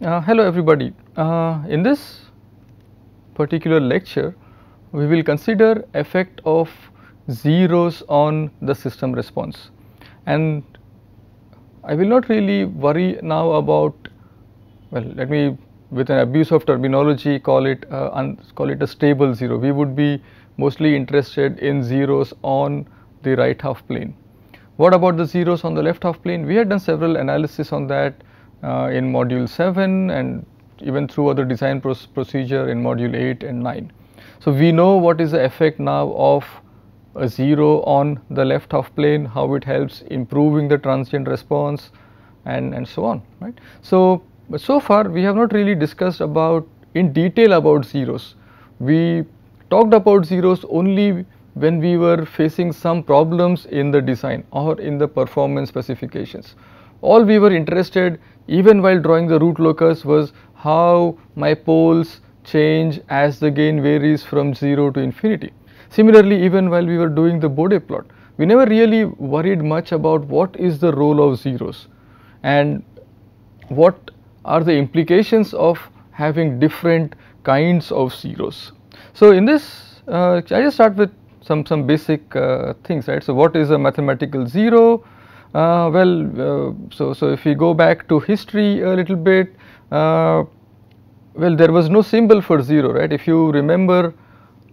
Uh, hello everybody. Uh, in this particular lecture, we will consider effect of zeros on the system response. And I will not really worry now about, well let me with an abuse of terminology call it, uh, call it a stable zero. We would be mostly interested in zeros on the right half plane. What about the zeros on the left half plane? We had done several analysis on that uh, in module 7 and even through other design pro procedure in module 8 and 9. So, we know what is the effect now of a 0 on the left half plane, how it helps improving the transient response and, and so on, right. So, so far we have not really discussed about in detail about zeros. We talked about zeros only when we were facing some problems in the design or in the performance specifications. All we were interested even while drawing the root locus was how my poles change as the gain varies from 0 to infinity. Similarly, even while we were doing the Bode plot, we never really worried much about what is the role of zeros and what are the implications of having different kinds of zeros. So, in this uh, I just start with some, some basic uh, things right. So, what is a mathematical zero? Uh, well, uh, so, so if we go back to history a little bit, uh, well there was no symbol for 0 right. If you remember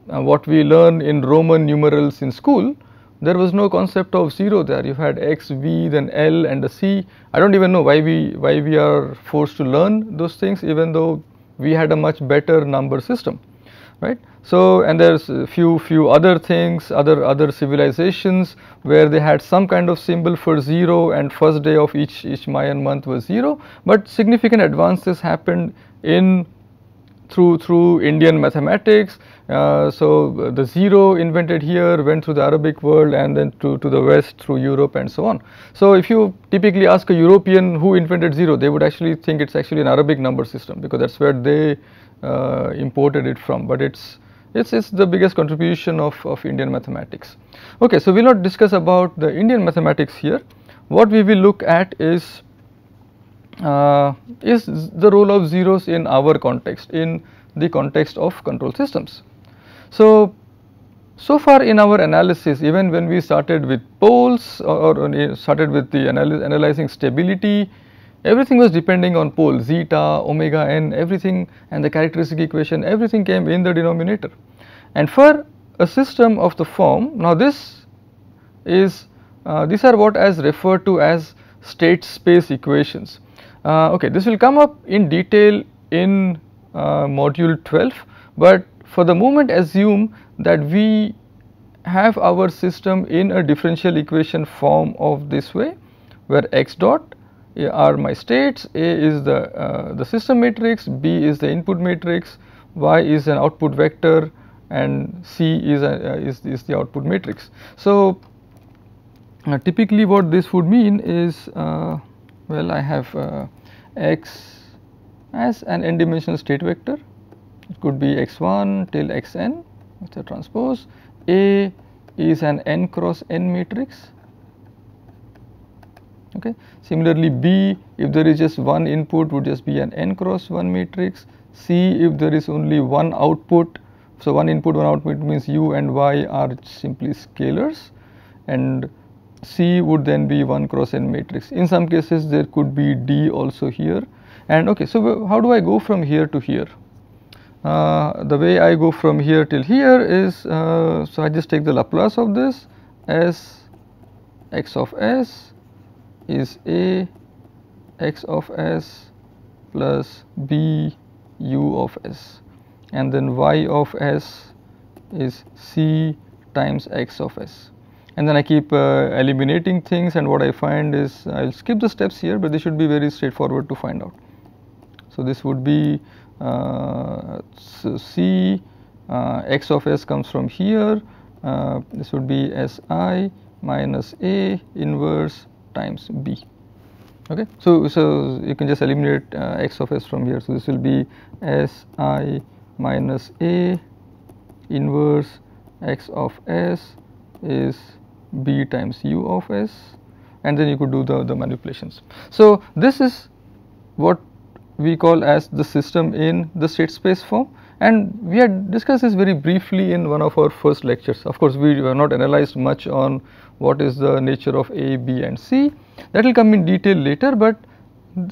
what we learn in Roman numerals in school, there was no concept of 0 there you had x v then l and a c i don't even know why we why we are forced to learn those things even though we had a much better number system right. So, and there is few few other things other other civilizations where they had some kind of symbol for 0 and first day of each each Mayan month was 0, but significant advances happened in through through Indian mathematics uh, so, the 0 invented here went through the Arabic world and then to, to the west through Europe and so on. So, if you typically ask a European who invented 0, they would actually think it is actually an Arabic number system because that is where they uh, imported it from, but it is it's, it's the biggest contribution of, of Indian mathematics. Okay, so we will not discuss about the Indian mathematics here. What we will look at is, uh, is the role of zeros in our context, in the context of control systems. So, so far in our analysis even when we started with poles or, or started with the analy analyzing stability everything was depending on pole zeta, omega n everything and the characteristic equation everything came in the denominator. And for a system of the form now this is uh, these are what as referred to as state space equations. Uh, okay, this will come up in detail in uh, module 12, but for the moment assume that we have our system in a differential equation form of this way where x dot are my states, A is the, uh, the system matrix, B is the input matrix, Y is an output vector and C is, a, uh, is, is the output matrix. So, uh, typically what this would mean is uh, well I have uh, x as an n dimensional state vector it could be x1 till xn with the transpose A is an n cross n matrix okay similarly B if there is just one input would just be an n cross 1 matrix C if there is only one output so one input one output means u and y are simply scalars and C would then be 1 cross n matrix in some cases there could be D also here and okay so how do I go from here to here uh, the way I go from here till here is, uh, so I just take the Laplace of this s x of s is a x of s plus b u of s and then y of s is c times x of s and then I keep uh, eliminating things and what I find is I will skip the steps here, but they should be very straightforward to find out. So, this would be uh, so C uh, x of s comes from here uh, this would be S i minus A inverse times B okay. So, so you can just eliminate uh, x of s from here. So, this will be s i minus a inverse x of s is b times u of s and then you could do the, the manipulations. So, this is what we call as the system in the state space form and we had discussed this very briefly in one of our first lectures. Of course, we have not analyzed much on what is the nature of A, B and C that will come in detail later, but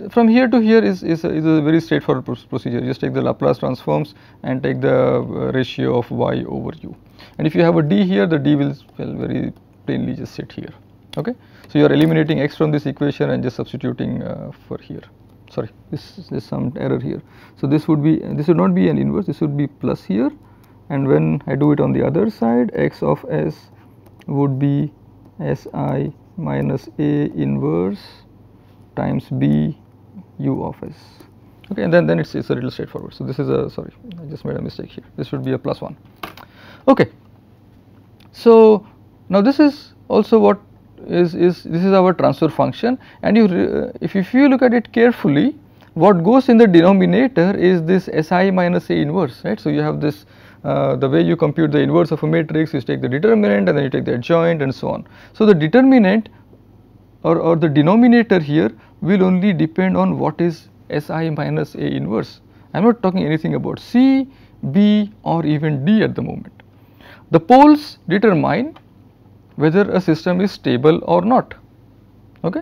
from here to here is, is, a, is a very straightforward procedure. Just take the Laplace transforms and take the uh, ratio of y over u. And if you have a d here, the d will well, very plainly just sit here. Okay? So, you are eliminating x from this equation and just substituting uh, for here sorry this is some error here. So, this would be this would not be an inverse this would be plus here and when I do it on the other side x of s would be s i minus a inverse times b u of s okay and then then it's, it's a little straightforward. So, this is a sorry I just made a mistake here this would be a plus 1 okay. So, now this is also what is, is this is our transfer function and you uh, if, if you look at it carefully what goes in the denominator is this Si minus A inverse right. So, you have this uh, the way you compute the inverse of a matrix you take the determinant and then you take the adjoint and so on. So, the determinant or, or the denominator here will only depend on what is Si minus A inverse. I am not talking anything about C, B or even D at the moment. The poles determine whether a system is stable or not. Okay?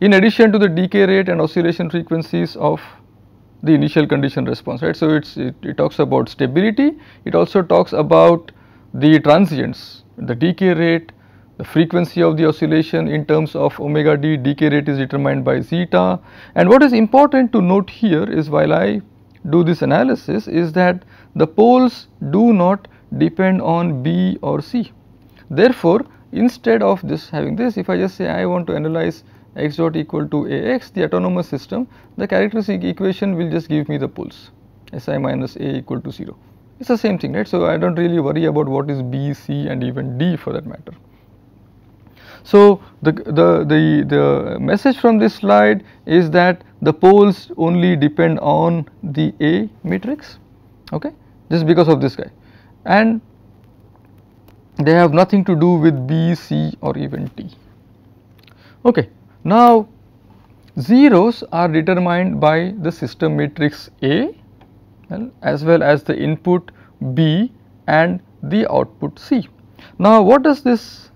In addition to the decay rate and oscillation frequencies of the initial condition response, right. So, it, it talks about stability, it also talks about the transients, the decay rate, the frequency of the oscillation in terms of omega d decay rate is determined by zeta. And what is important to note here is while I do this analysis is that the poles do not depend on B or C. Therefore, Instead of this having this, if I just say I want to analyze x dot equal to Ax, the autonomous system, the characteristic equation will just give me the poles Si minus A equal to 0. It is the same thing, right. So, I do not really worry about what is B, C and even D for that matter. So, the, the, the, the message from this slide is that the poles only depend on the A matrix, okay, just because of this guy and they have nothing to do with B, C or even T. Okay. Now, zeros are determined by the system matrix A well, as well as the input B and the output C. Now, what does this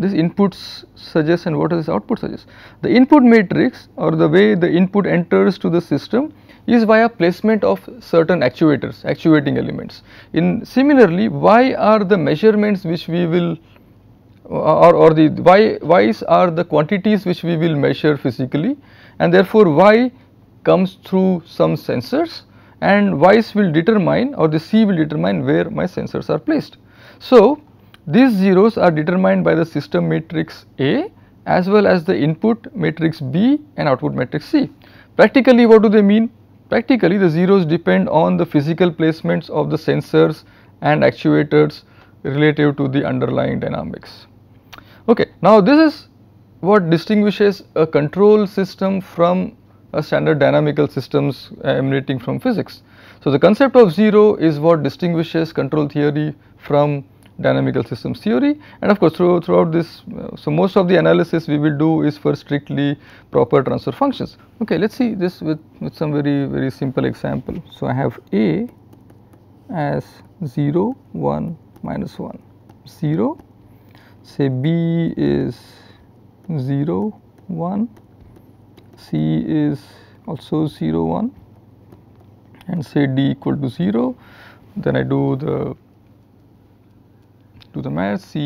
this inputs suggest and what does this output suggest? The input matrix or the way the input enters to the system is via placement of certain actuators, actuating elements. In similarly, why are the measurements which we will uh, or, or the why y's are the quantities which we will measure physically and therefore y comes through some sensors and y's will determine or the c will determine where my sensors are placed. So, these zeros are determined by the system matrix A as well as the input matrix B and output matrix C. Practically what do they mean? Practically the zeros depend on the physical placements of the sensors and actuators relative to the underlying dynamics. Okay, now this is what distinguishes a control system from a standard dynamical systems emanating from physics. So, the concept of zero is what distinguishes control theory from dynamical systems theory and of course through, throughout this uh, so most of the analysis we will do is for strictly proper transfer functions okay let's see this with with some very very simple example so i have a as 0 1 minus 1 0 say b is 0 1 c is also 0 1 and say d equal to 0 then i do the to the mass C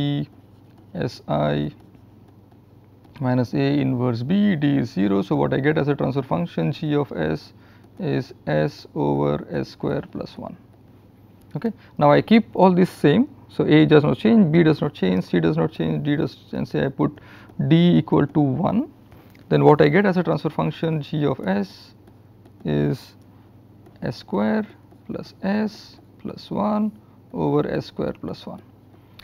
S i minus A inverse B D is 0. So, what I get as a transfer function G of S is S over S square plus 1. Okay. Now, I keep all this same. So, A does not change, B does not change, C does not change, D does and say I put D equal to 1. Then what I get as a transfer function G of S is S square plus S plus 1 over S square plus 1.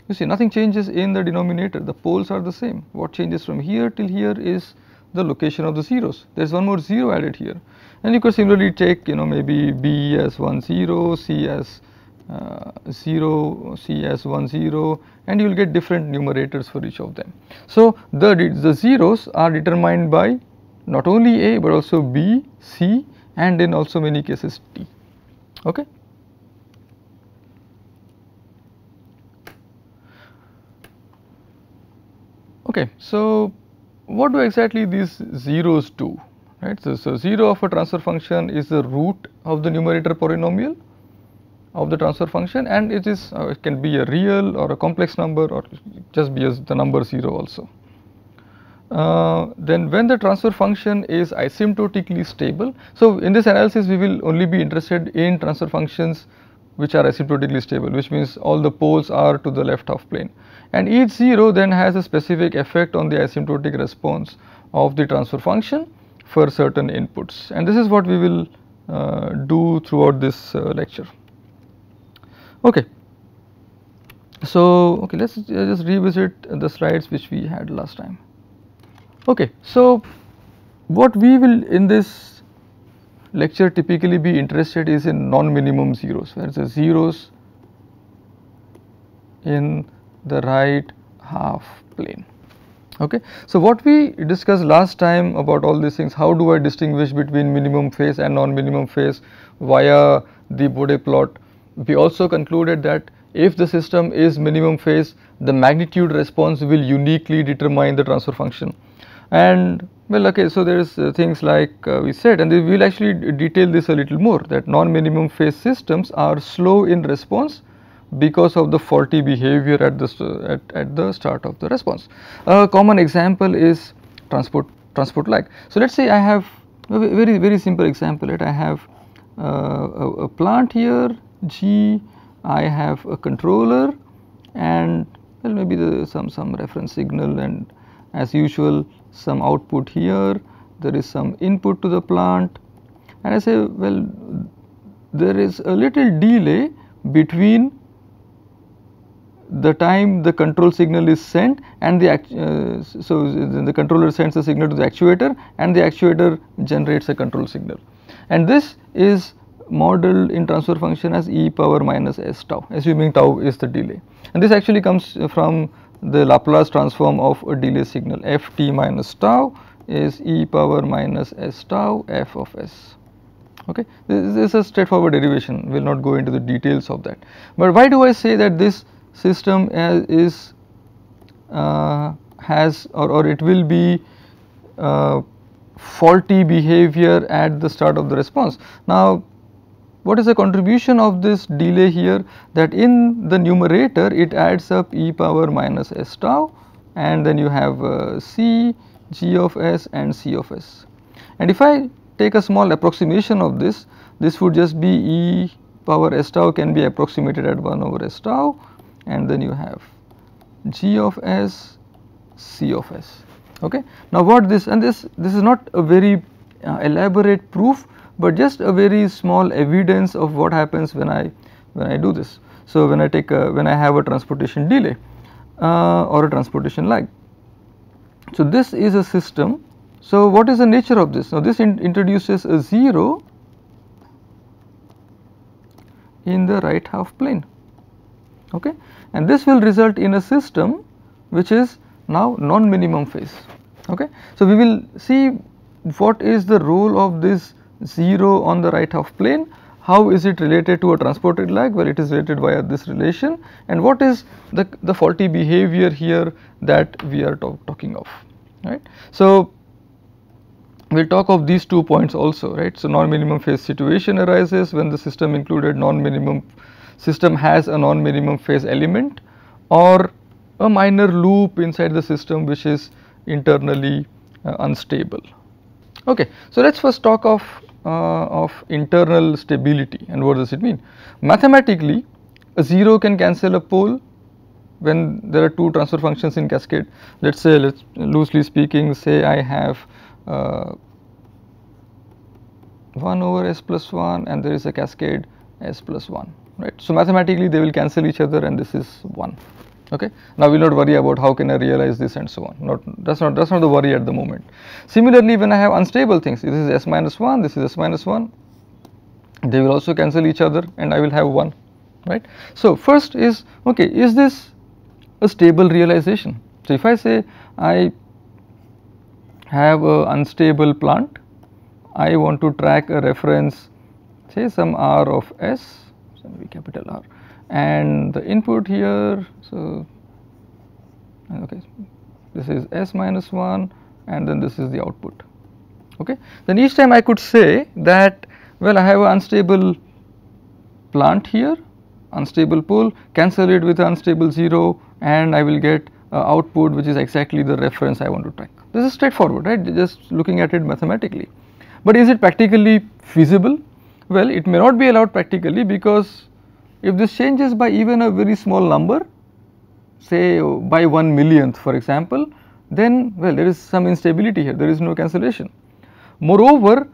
You see nothing changes in the denominator, the poles are the same. What changes from here till here is the location of the zeros. There is one more 0 added here and you could similarly take you know maybe B as 1 0, C as uh, 0, C as 1 0 and you will get different numerators for each of them. So, the, the zeros are determined by not only A but also B, C and in also many cases T. Okay. Okay, so what do exactly these zeros do? Right. So, so zero of a transfer function is the root of the numerator polynomial of the transfer function, and it is uh, it can be a real or a complex number or just be as the number zero also. Uh, then when the transfer function is asymptotically stable. So, in this analysis we will only be interested in transfer functions which are asymptotically stable which means all the poles are to the left half plane and each 0 then has a specific effect on the asymptotic response of the transfer function for certain inputs and this is what we will uh, do throughout this uh, lecture. Okay. So, okay, let us just revisit the slides which we had last time. Okay, so what we will in this lecture typically be interested is in non-minimum zeros where the zeros in the right half plane. Okay. So, what we discussed last time about all these things, how do I distinguish between minimum phase and non-minimum phase via the Bode plot? We also concluded that if the system is minimum phase, the magnitude response will uniquely determine the transfer function. And well, okay, so there is uh, things like uh, we said and we will actually detail this a little more that non-minimum phase systems are slow in response because of the faulty behavior at the, at, at the start of the response. A common example is transport, transport lag. So, let us say I have a very, very simple example that I have uh, a, a, plant here G, I have a controller and well maybe the, some, some reference signal and as usual some output here, there is some input to the plant and I say well there is a little delay between the time the control signal is sent and the uh, so the controller sends a signal to the actuator and the actuator generates a control signal and this is modeled in transfer function as e power minus s tau assuming tau is the delay and this actually comes from the Laplace transform of a delay signal f t minus tau is e power minus s tau f of s okay. This is a straightforward derivation, we will not go into the details of that. But why do I say that this system is uh, has or, or it will be uh, faulty behavior at the start of the response. Now, what is the contribution of this delay here that in the numerator it adds up e power minus s tau and then you have uh, c g of s and c of s. And if I take a small approximation of this, this would just be e power s tau can be approximated at 1 over s tau and then you have g of s c of s okay now what this and this this is not a very uh, elaborate proof but just a very small evidence of what happens when i when i do this so when i take a, when i have a transportation delay uh, or a transportation lag so this is a system so what is the nature of this now this in introduces a zero in the right half plane okay and this will result in a system which is now non-minimum phase. Okay. So, we will see what is the role of this 0 on the right half plane, how is it related to a transported lag well it is related via this relation and what is the, the faulty behavior here that we are talking of right. So, we will talk of these two points also right. So, non-minimum phase situation arises when the system included non-minimum system has a non-minimum phase element or a minor loop inside the system which is internally uh, unstable. Okay. So, let us first talk of, uh, of internal stability and what does it mean. Mathematically a 0 can cancel a pole when there are two transfer functions in cascade. Let us say let us loosely speaking say I have uh, 1 over s plus 1 and there is a cascade s plus 1 right. So, mathematically they will cancel each other and this is 1 okay. Now, we will not worry about how can I realize this and so on, not that is not that is not the worry at the moment. Similarly, when I have unstable things, this is s minus 1, this is s minus 1, they will also cancel each other and I will have 1, right. So, first is okay, is this a stable realization? So, if I say I have a unstable plant, I want to track a reference say some R of S so maybe capital R and the input here so okay this is S minus 1 and then this is the output okay. Then each time I could say that well I have an unstable plant here unstable pole cancel it with unstable 0 and I will get uh, output which is exactly the reference I want to track. This is straightforward right just looking at it mathematically. But is it practically feasible? Well, it may not be allowed practically because if this changes by even a very small number say by 1 millionth for example then well there is some instability here there is no cancellation. Moreover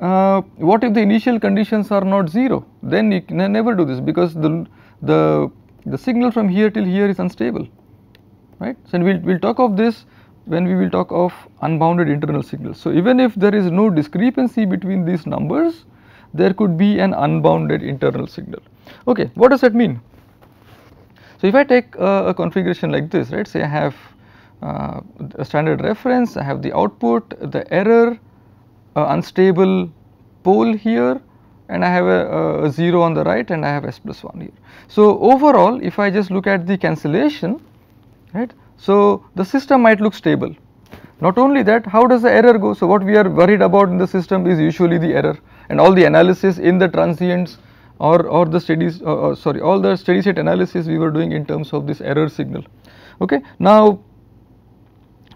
uh, what if the initial conditions are not 0 then you can never do this because the, the, the signal from here till here is unstable right. So, we will we'll talk of this when we will talk of unbounded internal signals. So, even if there is no discrepancy between these numbers there could be an unbounded internal signal. Okay, what does that mean? So, if I take a configuration like this, right, say I have uh, a standard reference, I have the output, the error, uh, unstable pole here and I have a, a, 0 on the right and I have s plus 1 here. So, overall if I just look at the cancellation, right, so the system might look stable. Not only that, how does the error go? So, what we are worried about in the system is usually the error and all the analysis in the transients or, or the steady uh, uh, sorry all the steady state analysis we were doing in terms of this error signal. Okay. Now,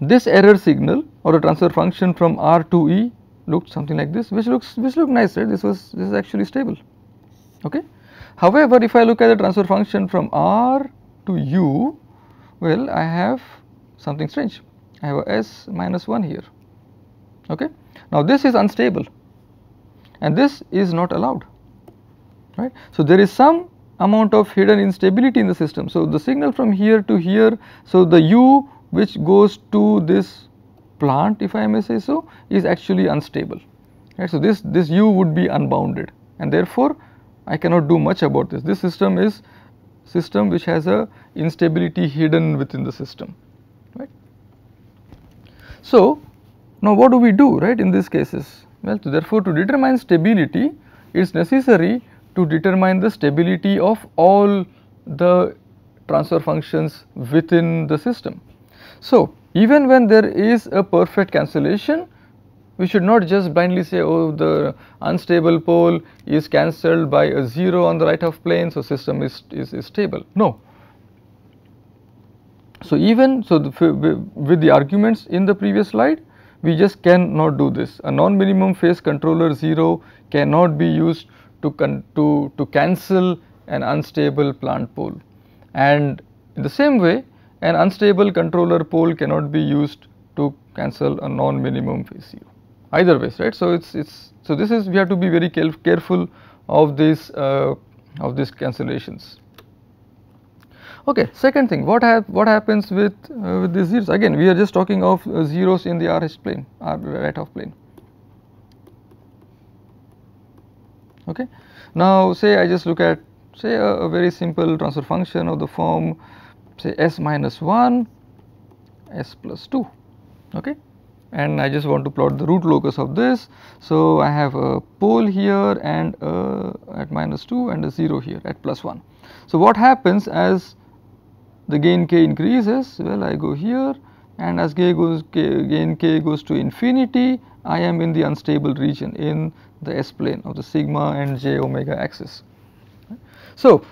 this error signal or the transfer function from R to E looked something like this which looks which looked nice right this was this is actually stable. Okay. However, if I look at the transfer function from R to U well I have something strange I have a S minus 1 here. Okay. Now, this is unstable and this is not allowed right. So, there is some amount of hidden instability in the system. So, the signal from here to here, so the U which goes to this plant if I may say so is actually unstable right. So, this, this U would be unbounded and therefore, I cannot do much about this. This system is system which has a instability hidden within the system right. So, now what do we do right in these cases well, therefore, to determine stability, it is necessary to determine the stability of all the transfer functions within the system. So, even when there is a perfect cancellation, we should not just blindly say oh the unstable pole is cancelled by a 0 on the right of plane so system is, is, is stable. No. So, even so the, with the arguments in the previous slide we just cannot do this. A non-minimum phase controller 0 cannot be used to, to, to cancel an unstable plant pole and in the same way an unstable controller pole cannot be used to cancel a non-minimum phase 0 either ways right. So, it is it's so this is we have to be very careful of these uh, of these cancellations. Okay, second thing what what happens with, uh, with these zeros again we are just talking of uh, zeros in the RH plane R uh, right of plane. Okay. Now say I just look at say a, a very simple transfer function of the form say s minus 1 s plus 2 okay and I just want to plot the root locus of this. So I have a pole here and a at minus 2 and a 0 here at plus 1. So what happens as the gain k increases well I go here and as k goes k, gain k goes to infinity I am in the unstable region in the s plane of the sigma and j omega axis. So,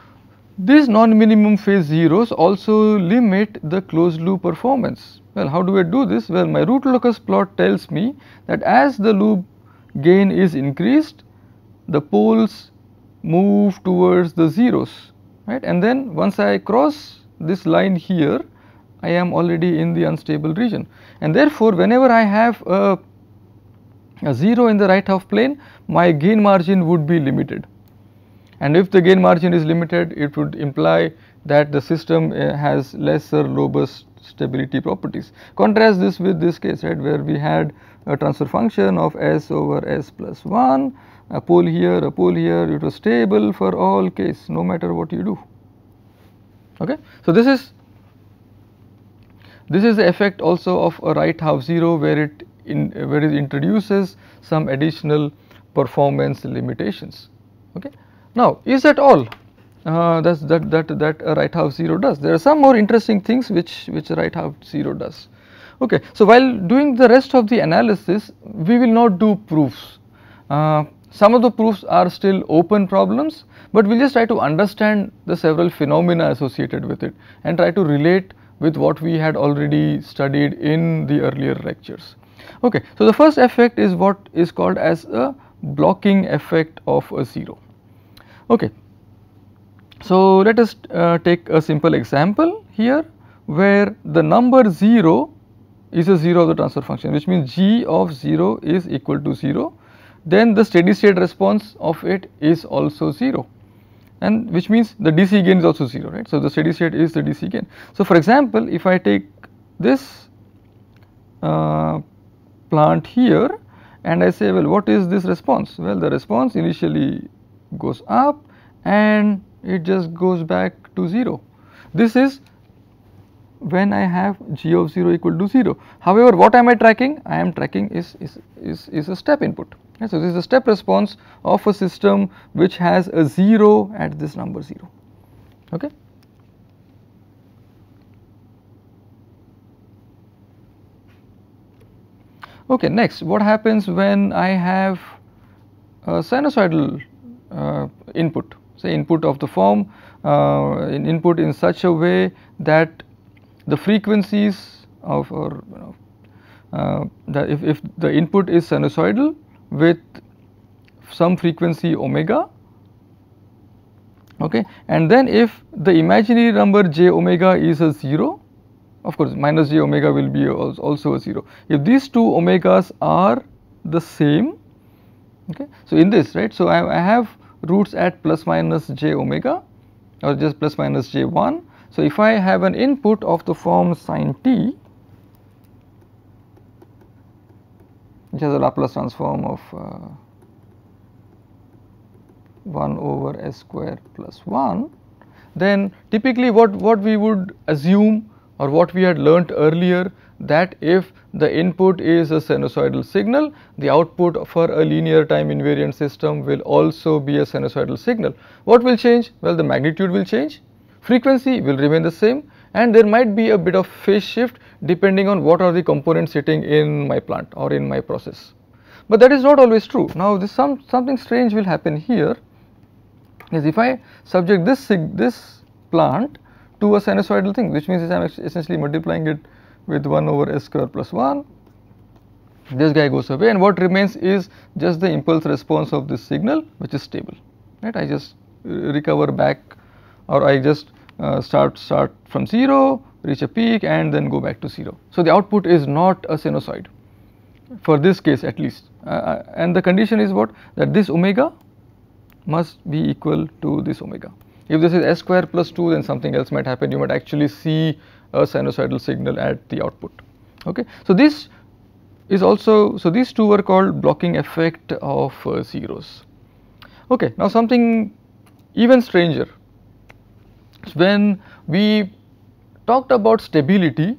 these non-minimum phase zeros also limit the closed loop performance. Well, how do I do this? Well, my root locus plot tells me that as the loop gain is increased, the poles move towards the zeros, right? And then once I cross this line here I am already in the unstable region and therefore, whenever I have a, a 0 in the right half plane my gain margin would be limited and if the gain margin is limited it would imply that the system eh, has lesser robust stability properties. Contrast this with this case right where we had a transfer function of s over s plus 1, a pole here, a pole here, it was stable for all case no matter what you do okay. So, this is this is the effect also of a right half 0 where it in where it introduces some additional performance limitations okay. Now, is that all uh, that's that that that a right half 0 does there are some more interesting things which which right half 0 does okay. So, while doing the rest of the analysis we will not do proofs uh, some of the proofs are still open problems, but we will just try to understand the several phenomena associated with it and try to relate with what we had already studied in the earlier lectures. Okay, so the first effect is what is called as a blocking effect of a 0. Okay. So, let us uh, take a simple example here where the number 0 is a 0 of the transfer function which means g of 0 is equal to 0 then the steady state response of it is also 0 and which means the DC gain is also 0 right. So, the steady state is the DC gain. So, for example, if I take this uh, plant here and I say well what is this response? Well, the response initially goes up and it just goes back to 0. This is when I have g of 0 equal to 0. However, what am I tracking? I am tracking is, is, is, is a step input. So, this is a step response of a system which has a 0 at this number 0. Okay. Okay, next what happens when I have a sinusoidal uh, input, say input of the form, uh, input in such a way that the frequencies of or you know, uh, if, if the input is sinusoidal with some frequency omega okay and then if the imaginary number j omega is a 0 of course minus j omega will be also a 0 if these two omegas are the same okay so in this right so I, I have roots at plus minus j omega or just plus minus j 1 so, if I have an input of the form sine t which has a Laplace transform of uh, 1 over s square plus 1 then typically what, what we would assume or what we had learnt earlier that if the input is a sinusoidal signal, the output for a linear time invariant system will also be a sinusoidal signal. What will change? Well, the magnitude will change frequency will remain the same and there might be a bit of phase shift depending on what are the components sitting in my plant or in my process. But that is not always true. Now, this some something strange will happen here is if I subject this this plant to a sinusoidal thing which means I am essentially multiplying it with 1 over s square plus 1 this guy goes away and what remains is just the impulse response of this signal which is stable right I just uh, recover back or I just uh, start start from 0, reach a peak and then go back to 0. So, the output is not a sinusoid for this case at least uh, uh, and the condition is what that this omega must be equal to this omega. If this is s square plus 2 then something else might happen you might actually see a sinusoidal signal at the output. Okay. So, this is also so these two are called blocking effect of uh, zeros. Okay. Now, something even stranger when we talked about stability,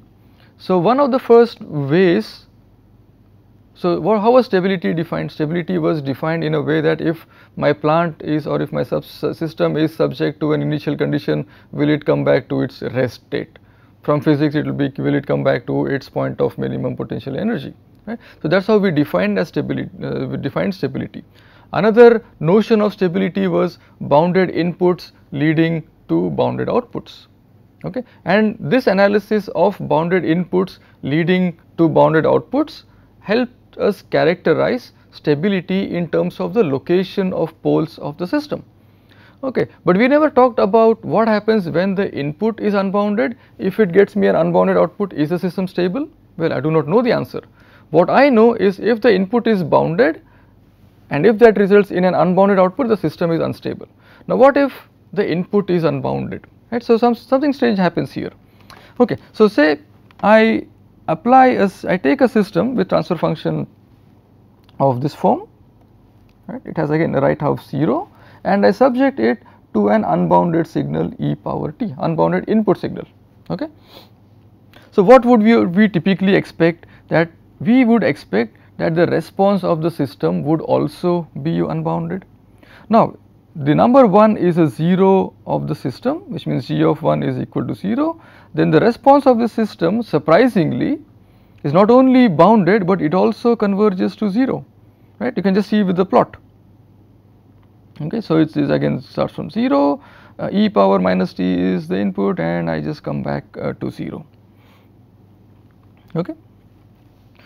so one of the first ways, so how was stability defined? Stability was defined in a way that if my plant is or if my system is subject to an initial condition, will it come back to its rest state? From physics it will be will it come back to its point of minimum potential energy, right? So that's how we defined as stability, uh, we defined stability. Another notion of stability was bounded inputs leading to bounded outputs okay and this analysis of bounded inputs leading to bounded outputs helped us characterize stability in terms of the location of poles of the system. Okay. But we never talked about what happens when the input is unbounded, if it gets me an unbounded output is the system stable? Well, I do not know the answer. What I know is if the input is bounded and if that results in an unbounded output the system is unstable. Now, what if the input is unbounded right. So, some something strange happens here. Okay. So, say I apply a I take a system with transfer function of this form right it has again a right half 0 and I subject it to an unbounded signal e power t unbounded input signal. Okay. So, what would we, we typically expect that we would expect that the response of the system would also be unbounded. Now, the number 1 is a 0 of the system which means g of 1 is equal to 0, then the response of the system surprisingly is not only bounded, but it also converges to 0 right you can just see with the plot. Okay, so, it is again starts from 0 uh, e power minus t is the input and I just come back uh, to 0. Okay.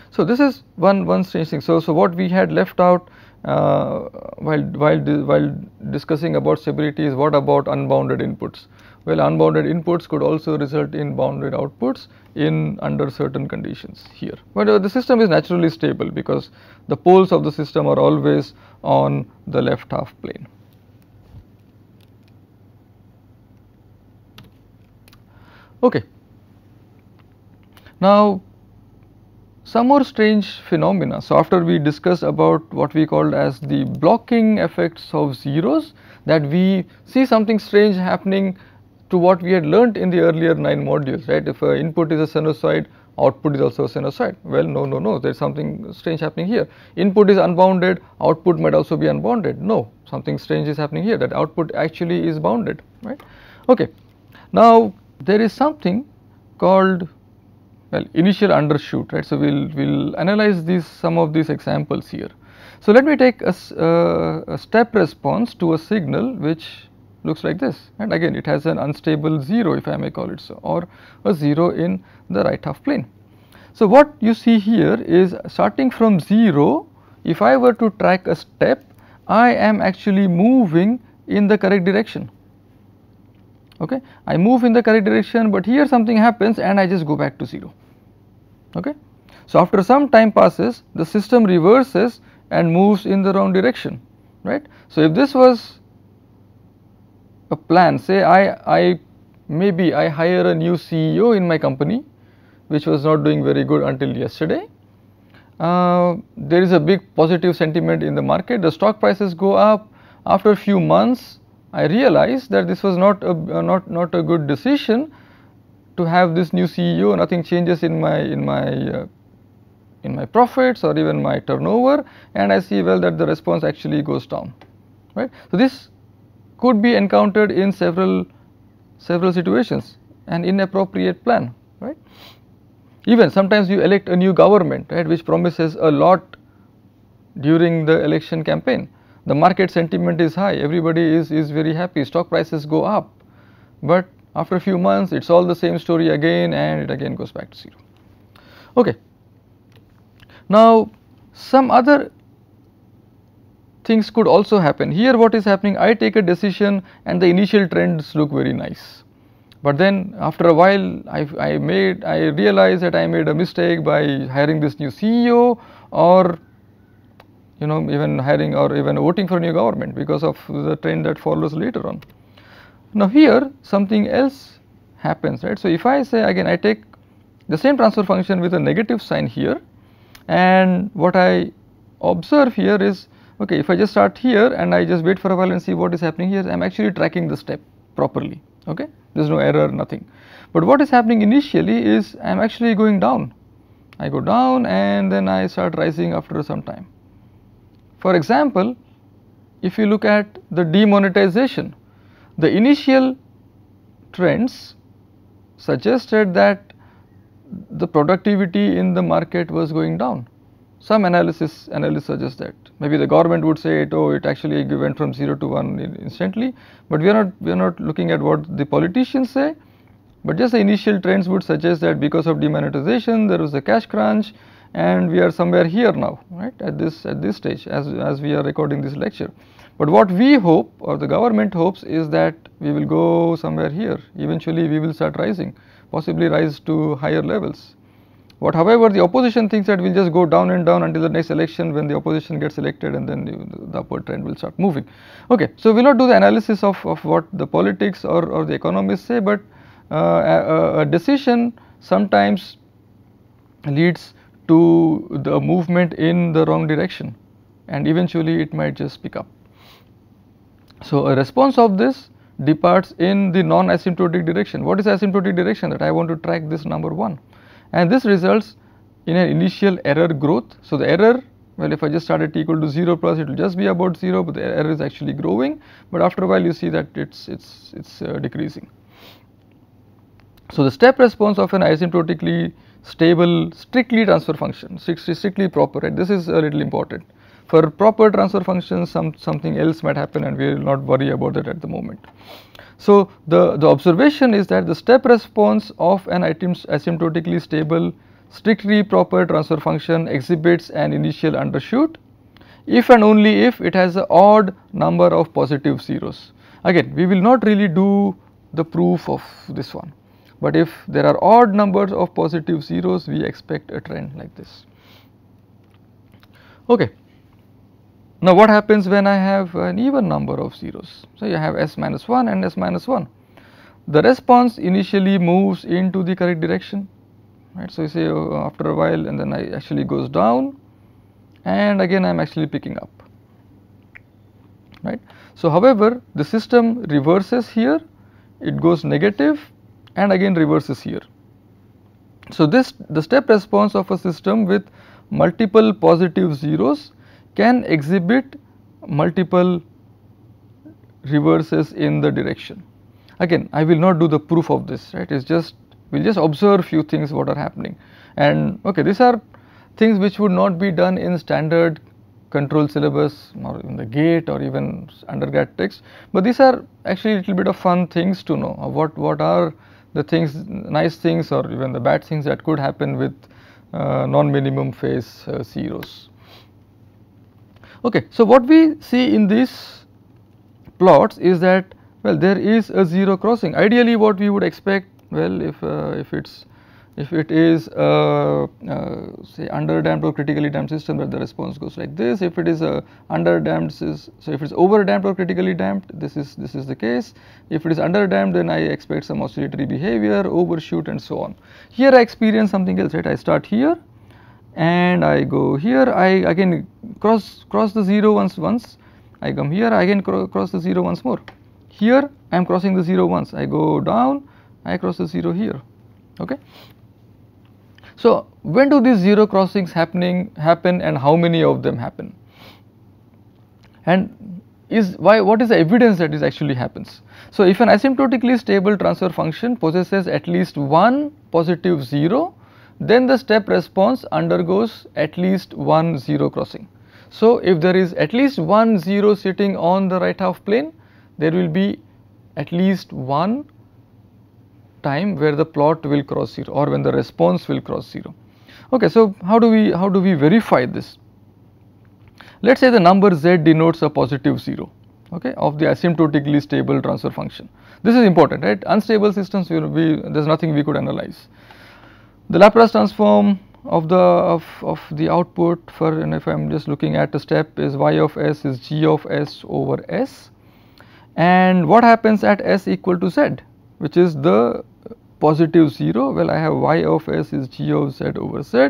So, this is one one strange thing. So, so what we had left out uh, while, while, while discussing about stability is what about unbounded inputs? Well, unbounded inputs could also result in bounded outputs in under certain conditions here. But uh, the system is naturally stable because the poles of the system are always on the left half plane. Okay. Now, some more strange phenomena. So, after we discussed about what we called as the blocking effects of zeros that we see something strange happening to what we had learnt in the earlier 9 modules, right. If input is a sinusoid, output is also a sinusoid. Well, no, no, no, there is something strange happening here. Input is unbounded, output might also be unbounded. No, something strange is happening here that output actually is bounded, right. Okay. Now, there is something called well initial undershoot right. So, we will we'll analyze these some of these examples here. So, let me take a, uh, a step response to a signal which looks like this and again it has an unstable 0 if I may call it so or a 0 in the right half plane. So, what you see here is starting from 0 if I were to track a step I am actually moving in the correct direction okay. I move in the correct direction but here something happens and I just go back to 0, okay. So after some time passes the system reverses and moves in the wrong direction, right. So if this was a plan say I, I maybe I hire a new CEO in my company which was not doing very good until yesterday. Uh, there is a big positive sentiment in the market, the stock prices go up after few months I realized that this was not a uh, not not a good decision to have this new CEO. Nothing changes in my in my uh, in my profits or even my turnover, and I see well that the response actually goes down, right? So this could be encountered in several several situations. An inappropriate plan, right? Even sometimes you elect a new government, right, which promises a lot during the election campaign the market sentiment is high, everybody is, is very happy, stock prices go up, but after a few months it is all the same story again and it again goes back to 0. Okay. Now, some other things could also happen. Here what is happening, I take a decision and the initial trends look very nice. But then after a while I, I made, I realized that I made a mistake by hiring this new CEO or you know even hiring or even voting for new government because of the trend that follows later on. Now here something else happens right. So, if I say again I take the same transfer function with a negative sign here and what I observe here is okay if I just start here and I just wait for a while and see what is happening here I am actually tracking the step properly okay there is no error nothing. But what is happening initially is I am actually going down I go down and then I start rising after some time for example, if you look at the demonetization, the initial trends suggested that the productivity in the market was going down. Some analysis analysts suggest that maybe the government would say it oh it actually went from 0 to 1 instantly, but we are not we are not looking at what the politicians say, but just the initial trends would suggest that because of demonetization there was a cash crunch, and we are somewhere here now right at this at this stage as, as we are recording this lecture. But what we hope or the government hopes is that we will go somewhere here eventually we will start rising possibly rise to higher levels. What however the opposition thinks that we will just go down and down until the next election when the opposition gets elected and then the, upward trend will start moving. Okay, so we will not do the analysis of, of what the politics or, or the economists say but uh, a, a decision sometimes leads to the movement in the wrong direction and eventually it might just pick up. So, a response of this departs in the non-asymptotic direction. What is asymptotic direction? That I want to track this number 1 and this results in an initial error growth. So, the error well if I just start at t equal to 0 plus it will just be about 0 but the error is actually growing but after a while you see that it is it's, it's uh, decreasing. So, the step response of an asymptotically stable strictly transfer function strictly proper right this is a little important for proper transfer functions some something else might happen and we will not worry about that at the moment. So, the, the observation is that the step response of an asymptotically stable strictly proper transfer function exhibits an initial undershoot if and only if it has an odd number of positive zeros. Again we will not really do the proof of this one but if there are odd numbers of positive zeros, we expect a trend like this. Okay. Now, what happens when I have an even number of zeros? So, you have s minus 1 and s minus 1. The response initially moves into the correct direction, right. So, you say oh, after a while and then I actually goes down and again I am actually picking up, right. So, however, the system reverses here, it goes negative and again reverses here. So, this the step response of a system with multiple positive zeros can exhibit multiple reverses in the direction. Again I will not do the proof of this right it is just we will just observe few things what are happening and okay these are things which would not be done in standard control syllabus or in the gate or even undergrad text but these are actually little bit of fun things to know what what are the things nice things or even the bad things that could happen with uh, non-minimum phase uh, zeros. Okay, so what we see in these plots is that well there is a zero crossing. Ideally, what we would expect well if uh, if it's if it is uh, uh, say under damped or critically damped system where the response goes like this if it is a uh, under damped so if it is over damped or critically damped this is this is the case if it is under damped then I expect some oscillatory behavior overshoot and so on. Here I experience something else right I start here and I go here I again cross cross the 0 once once I come here I again cro cross the 0 once more here I am crossing the 0 once I go down I cross the 0 here okay. So, when do these zero crossings happening happen and how many of them happen? And is why what is the evidence that is actually happens. So, if an asymptotically stable transfer function possesses at least one positive 0, then the step response undergoes at least one 0 crossing. So, if there is at least one 0 sitting on the right half plane, there will be at least one time where the plot will cross 0 or when the response will cross 0. Okay, so, how do we how do we verify this? Let us say the number z denotes a positive 0 okay, of the asymptotically stable transfer function. This is important right unstable systems there is nothing we could analyze. The Laplace transform of the of, of the output for and if I am just looking at a step is y of s is g of s over s and what happens at s equal to z which is the positive 0 well I have y of s is g of z over z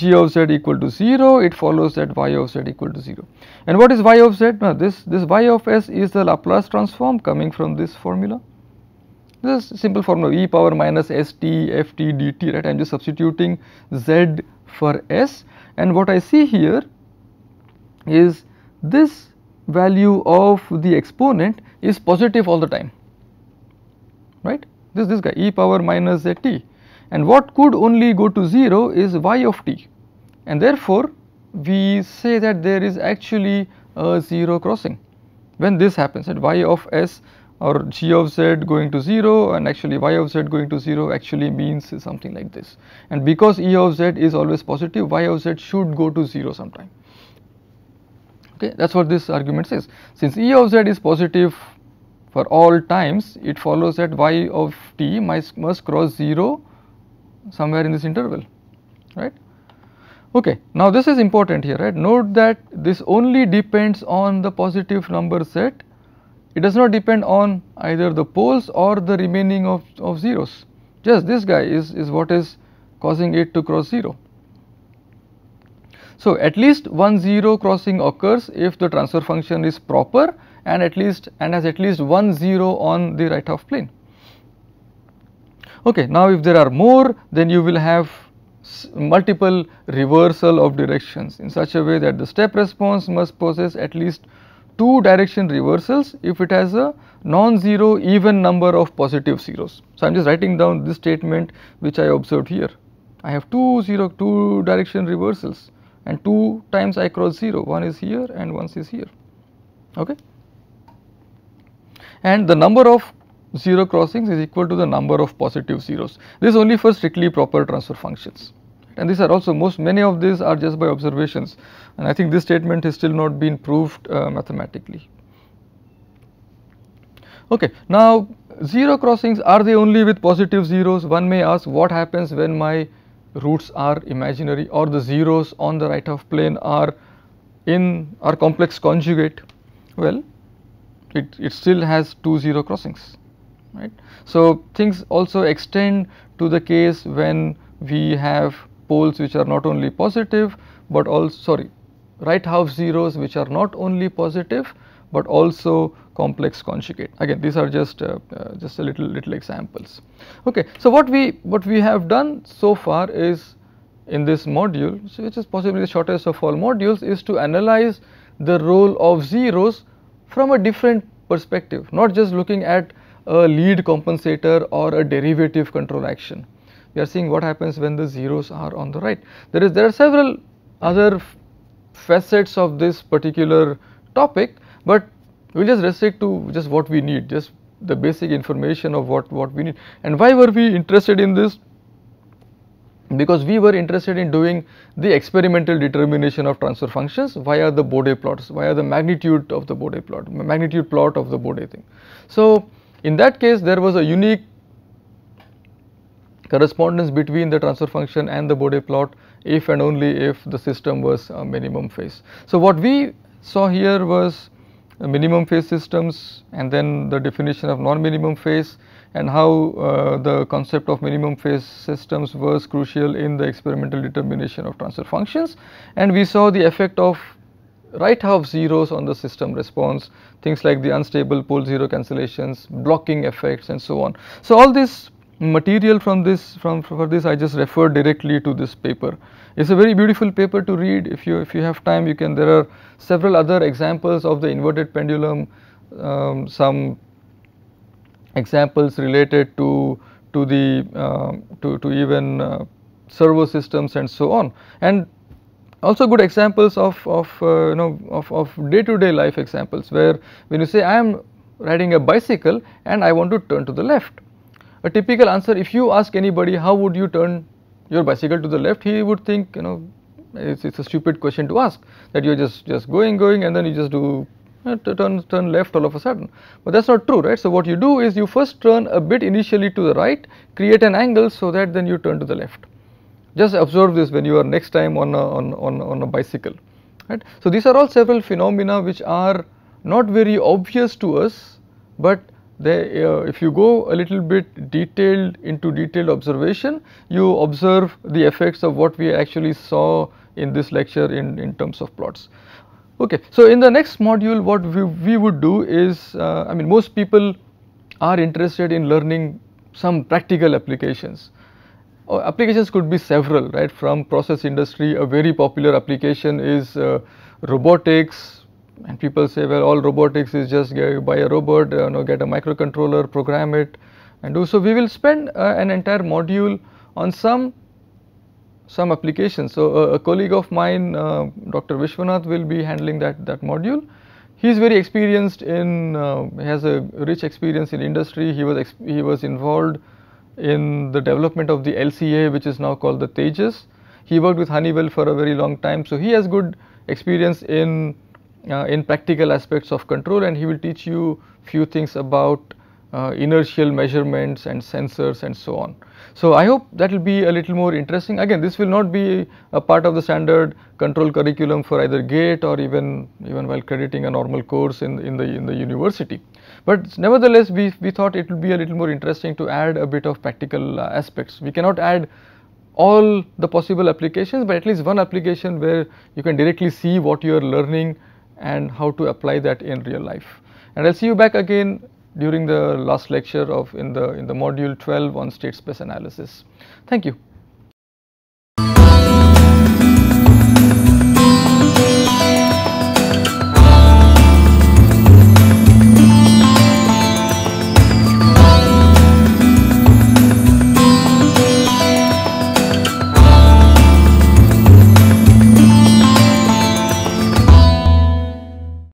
g of z equal to 0 it follows that y of z equal to 0 and what is y of z now this this y of s is the Laplace transform coming from this formula this simple formula e power minus s t f t d t right I am just substituting z for s and what I see here is this value of the exponent is positive all the time right this this guy e power minus a t and what could only go to 0 is y of t and therefore we say that there is actually a 0 crossing when this happens at y of s or g of z going to 0 and actually y of z going to 0 actually means something like this and because e of z is always positive y of z should go to 0 sometime okay that is what this argument says since e of z is positive for all times it follows that y of t must cross 0 somewhere in this interval right. Okay. Now, this is important here right note that this only depends on the positive number set it does not depend on either the poles or the remaining of, of zeros just this guy is, is what is causing it to cross 0. So, at least one 0 crossing occurs if the transfer function is proper and at least and has at least one 0 on the right half plane. Okay, now if there are more then you will have multiple reversal of directions in such a way that the step response must possess at least two direction reversals if it has a non-zero even number of positive zeros. So, I am just writing down this statement which I observed here. I have two zero two direction reversals and two times I cross 0 one is here and one is here. Okay and the number of 0 crossings is equal to the number of positive zeros. This is only for strictly proper transfer functions and these are also most many of these are just by observations and I think this statement is still not been proved uh, mathematically. Okay. Now, 0 crossings are they only with positive zeros? One may ask what happens when my roots are imaginary or the zeros on the right half plane are in are complex conjugate? Well, it, it still has two zero crossings right. So, things also extend to the case when we have poles which are not only positive, but also sorry right half zeros which are not only positive, but also complex conjugate. Again, these are just uh, uh, just a little little examples. Okay, so what we what we have done so far is in this module, which is possibly the shortest of all modules, is to analyze the role of zeros from a different perspective, not just looking at a lead compensator or a derivative control action. We are seeing what happens when the zeros are on the right. There is there are several other facets of this particular topic, but we will just restrict to just what we need, just the basic information of what, what we need. And why were we interested in this? because we were interested in doing the experimental determination of transfer functions via the Bode plots, via the magnitude of the Bode plot, magnitude plot of the Bode thing. So, in that case there was a unique correspondence between the transfer function and the Bode plot if and only if the system was a minimum phase. So, what we saw here was minimum phase systems and then the definition of non-minimum phase and how uh, the concept of minimum phase systems was crucial in the experimental determination of transfer functions. And we saw the effect of right half zeros on the system response, things like the unstable pole zero cancellations, blocking effects and so on. So, all this material from this from for this I just refer directly to this paper. It is a very beautiful paper to read if you if you have time you can there are several other examples of the inverted pendulum, um, some examples related to to the uh, to, to even uh, servo systems and so on and also good examples of, of uh, you know of, of day to day life examples where when you say I am riding a bicycle and I want to turn to the left. A typical answer if you ask anybody how would you turn your bicycle to the left he would think you know it's, it's a stupid question to ask that you're just just going going and then you just do turn, turn left all of a sudden, but that is not true right. So, what you do is you first turn a bit initially to the right, create an angle so that then you turn to the left. Just observe this when you are next time on a, on, on, on a bicycle right. So, these are all several phenomena which are not very obvious to us, but they, uh, if you go a little bit detailed into detailed observation, you observe the effects of what we actually saw in this lecture in, in terms of plots. Okay, so in the next module what we, we would do is, uh, I mean most people are interested in learning some practical applications. Uh, applications could be several right from process industry a very popular application is uh, robotics and people say well all robotics is just get, buy a robot you uh, know get a microcontroller program it and do so we will spend uh, an entire module on some some applications. So, a, a colleague of mine uh, Dr. Vishwanath will be handling that, that module. He is very experienced in, uh, has a rich experience in industry, he was, he was involved in the development of the LCA which is now called the Tejas. He worked with Honeywell for a very long time. So, he has good experience in, uh, in practical aspects of control and he will teach you few things about uh, inertial measurements and sensors and so on. So, I hope that will be a little more interesting again this will not be a part of the standard control curriculum for either GATE or even even while crediting a normal course in, in the in the university. But nevertheless we, we thought it will be a little more interesting to add a bit of practical uh, aspects. We cannot add all the possible applications but at least one application where you can directly see what you are learning and how to apply that in real life. And I will see you back again during the last lecture of in the in the module 12 on state space analysis. Thank you.